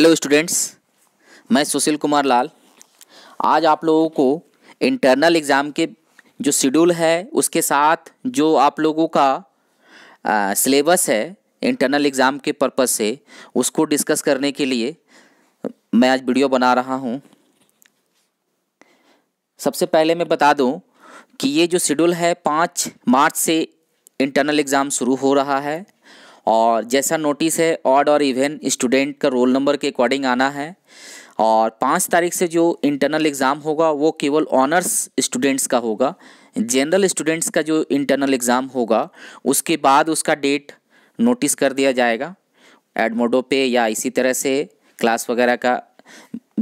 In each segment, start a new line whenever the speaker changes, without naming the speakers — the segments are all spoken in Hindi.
हेलो स्टूडेंट्स मैं सुशील कुमार लाल आज आप लोगों को इंटरनल एग्ज़ाम के जो शेड्यूल है उसके साथ जो आप लोगों का सिलेबस है इंटरनल एग्ज़ाम के पर्पज़ से उसको डिस्कस करने के लिए मैं आज वीडियो बना रहा हूँ सबसे पहले मैं बता दूँ कि ये जो शेड्यूल है पाँच मार्च से इंटरनल एग्ज़ाम शुरू हो रहा है और जैसा नोटिस है ऑड और इवन स्टूडेंट का रोल नंबर के अकॉर्डिंग आना है और पाँच तारीख से जो इंटरनल एग्ज़ाम होगा वो केवल ऑनर्स स्टूडेंट्स का होगा जनरल स्टूडेंट्स का जो इंटरनल एग्ज़ाम होगा उसके बाद उसका डेट नोटिस कर दिया जाएगा एडमोडो पे या इसी तरह से क्लास वगैरह का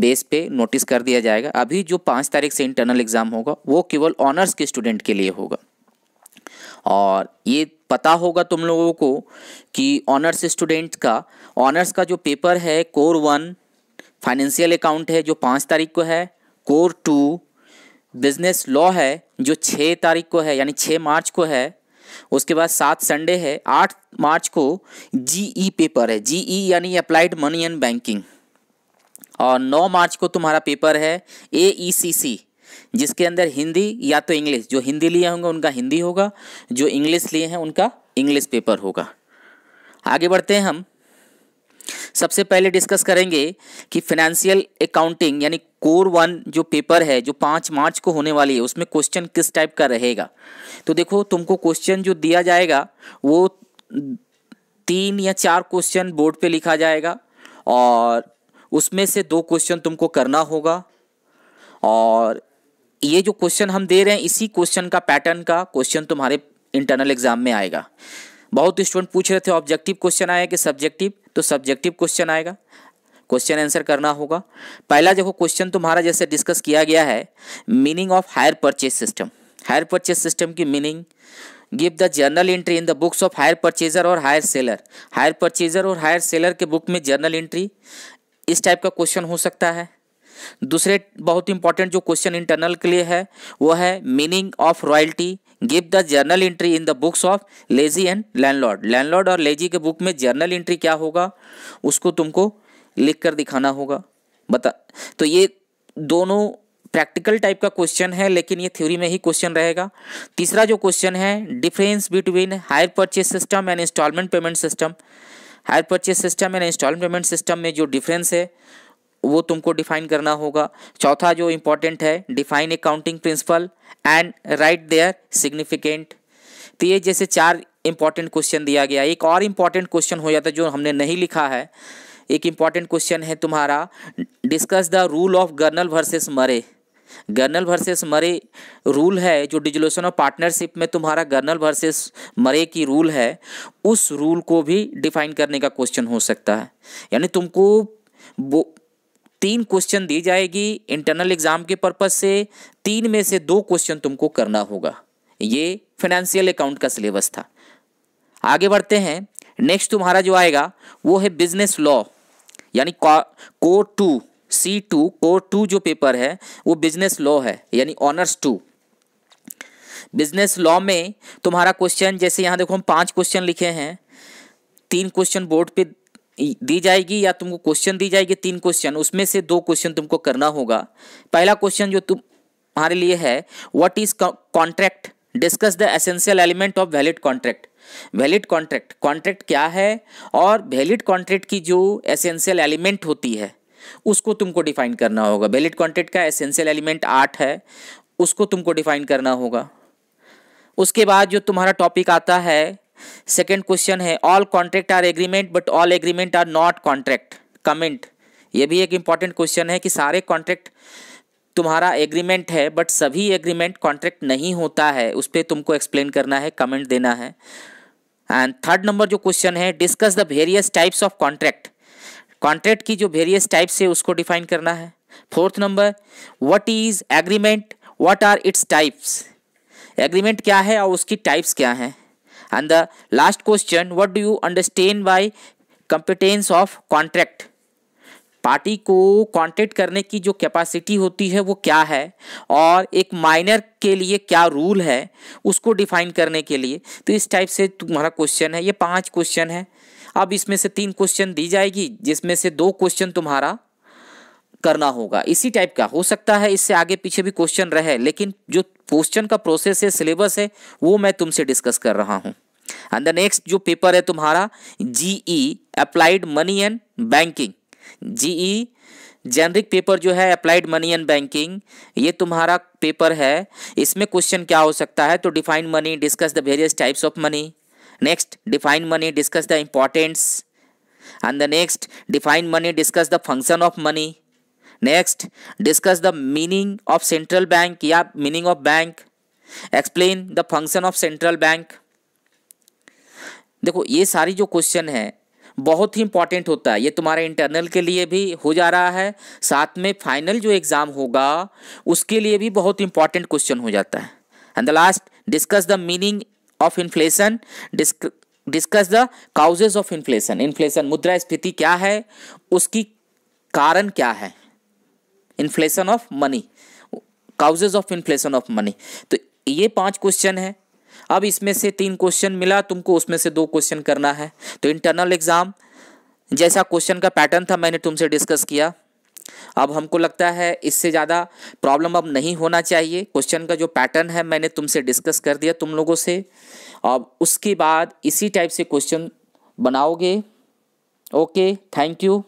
बेस पे नोटिस कर दिया जाएगा अभी जो पाँच तारीख से इंटरनल एग्ज़ाम होगा वो केवल ऑनर्स के स्टूडेंट के लिए होगा और ये पता होगा तुम लोगों को कि ऑनर्स स्टूडेंट का ऑनर्स का जो पेपर है कोर वन फाइनेंशियल अकाउंट है जो पाँच तारीख को है कोर टू बिजनेस लॉ है जो छः तारीख को है यानी छः मार्च को है उसके बाद सात संडे है आठ मार्च को जीई पेपर e है जीई e यानी अप्लाइड मनी एंड बैंकिंग और नौ मार्च को तुम्हारा पेपर है ए ई सी सी जिसके अंदर हिंदी या तो इंग्लिश जो हिंदी लिए होंगे उनका हिंदी होगा जो इंग्लिश लिए हैं उनका इंग्लिश पेपर होगा आगे बढ़ते हैं हम सबसे पहले डिस्कस करेंगे कि फाइनेंशियल अकाउंटिंग यानी कोर वन जो पेपर है जो पाँच मार्च को होने वाली है उसमें क्वेश्चन किस टाइप का रहेगा तो देखो तुमको क्वेश्चन जो दिया जाएगा वो तीन या चार क्वेश्चन बोर्ड पे लिखा जाएगा और उसमें से दो क्वेश्चन तुमको करना होगा और ये जो क्वेश्चन हम दे रहे हैं इसी क्वेश्चन का पैटर्न का क्वेश्चन तुम्हारे इंटरनल एग्जाम में आएगा बहुत स्टूडेंट पूछ रहे थे ऑब्जेक्टिव क्वेश्चन आया कि सब्जेक्टिव तो सब्जेक्टिव क्वेश्चन आएगा क्वेश्चन आंसर करना होगा पहला देखो क्वेश्चन तुम्हारा जैसे डिस्कस किया गया है meaning of hire purchase system hire purchase system की meaning give the journal entry in the books of hire purchaser और हायर सेलर हायर परचेजर और हायर सेलर के बुक में जर्नल एंट्री इस टाइप का क्वेश्चन हो सकता है दूसरे बहुत इंपॉर्टेंट जो क्वेश्चन इंटरनल के लिए है वो है meaning of royalty give the journal entry in the books of lessee and landlord landlord और लेजी के बुक में जर्नल एंट्री क्या होगा उसको तुमको लिख कर दिखाना होगा बता तो ये दोनों प्रैक्टिकल टाइप का क्वेश्चन है लेकिन ये थ्योरी में ही क्वेश्चन रहेगा तीसरा जो क्वेश्चन है difference between hire purchase system and instalment payment system hire purchase system and instalment payment system में जो डिफरेंस है वो तुमको डिफाइन करना होगा चौथा जो इम्पोर्टेंट है define accounting principle and write their significant तो ये जैसे चार इंपॉर्टेंट क्वेश्चन दिया गया एक और इम्पॉर्टेंट क्वेश्चन हो जाता है जो हमने नहीं लिखा है एक इम्पॉर्टेंट क्वेश्चन है तुम्हारा discuss the rule of Garner versus Murray Garner versus मरे रूल है जो डिजोल्यूशन ऑफ पार्टनरशिप में तुम्हारा गर्नल वर्सेस मरे की रूल है उस रूल को भी डिफाइन करने का क्वेश्चन हो सकता है यानी तुमको तीन क्वेश्चन दी जाएगी इंटरनल एग्जाम के पर्पज से तीन में से दो क्वेश्चन तुमको करना होगा ये फाइनेंशियल अकाउंट का सिलेबस था आगे बढ़ते हैं नेक्स्ट तुम्हारा जो आएगा वो है बिजनेस लॉ यानी core two C two core two जो पेपर है वो बिजनेस लॉ है यानी ऑनर्स टू बिजनेस लॉ में तुम्हारा क्वेश्चन जैसे यहाँ देखो हम पांच क्वेश्चन लिखे हैं तीन क्वेश्चन बोर्ड पे दी जाएगी या तुमको क्वेश्चन दी जाएगी तीन क्वेश्चन उसमें से दो क्वेश्चन तुमको करना होगा पहला क्वेश्चन जो तुम हमारे लिए है what is contract discuss the essential element of valid contract valid contract contract क्या है और वैलिड कॉन्ट्रैक्ट की जो एसेंशियल एलिमेंट होती है उसको तुमको डिफाइन करना होगा वैलिड कॉन्ट्रैक्ट का एसेंशियल एलिमेंट आठ है उसको तुमको डिफाइन करना होगा उसके बाद जो तुम्हारा टॉपिक आता है सेकेंड क्वेश्चन है all contract are agreement but all agreement are not contract comment ये भी एक इंपॉर्टेंट क्वेश्चन है कि सारे कॉन्ट्रैक्ट तुम्हारा एग्रीमेंट है बट सभी एग्रीमेंट कॉन्ट्रैक्ट नहीं होता है उस पर तुमको एक्सप्लेन करना है कमेंट देना है एंड थर्ड नंबर जो क्वेश्चन है discuss the various types of contract contract की जो वेरियस टाइप्स है उसको डिफाइन करना है fourth number what is agreement what are its types agreement क्या है और उसकी टाइप्स क्या हैं and the last question what do you understand by competence of contract party को कॉन्ट्रैक्ट करने की जो कैपेसिटी होती है वो क्या है और एक माइनर के लिए क्या रूल है उसको डिफाइन करने के लिए तो इस टाइप से तुम्हारा क्वेश्चन है ये पांच क्वेश्चन है अब इसमें से तीन क्वेश्चन दी जाएगी जिसमें से दो क्वेश्चन तुम्हारा करना होगा इसी टाइप का हो सकता है इससे आगे पीछे भी क्वेश्चन रहे लेकिन जो क्वेश्चन का प्रोसेस है सिलेबस है वो मैं तुमसे डिस्कस कर रहा हूँ एंड द नेक्स्ट जो पेपर है तुम्हारा GE applied money and banking GE generic paper जो है अप्लाइड मनी एंड बैंकिंग ये तुम्हारा पेपर है इसमें क्वेश्चन क्या हो सकता है तो define money discuss the various types of money next define money discuss the importance and the next define money discuss the function of money next discuss the meaning of central bank या meaning of bank explain the function of central bank देखो ये सारी जो क्वेश्चन है बहुत ही इंपॉर्टेंट होता है ये तुम्हारे इंटरनल के लिए भी हो जा रहा है साथ में फाइनल जो एग्ज़ाम होगा उसके लिए भी बहुत इंपॉर्टेंट क्वेश्चन हो जाता है and the last discuss the meaning of inflation discuss the causes of inflation inflation मुद्रा स्थिति क्या है उसकी कारण क्या है inflation of money causes of inflation of money तो ये पांच क्वेश्चन है अब इसमें से तीन क्वेश्चन मिला तुमको उसमें से दो क्वेश्चन करना है तो इंटरनल एग्जाम जैसा क्वेश्चन का पैटर्न था मैंने तुमसे डिस्कस किया अब हमको लगता है इससे ज़्यादा प्रॉब्लम अब नहीं होना चाहिए क्वेश्चन का जो पैटर्न है मैंने तुमसे डिस्कस कर दिया तुम लोगों से अब उसके बाद इसी टाइप से क्वेश्चन बनाओगे ओके थैंक यू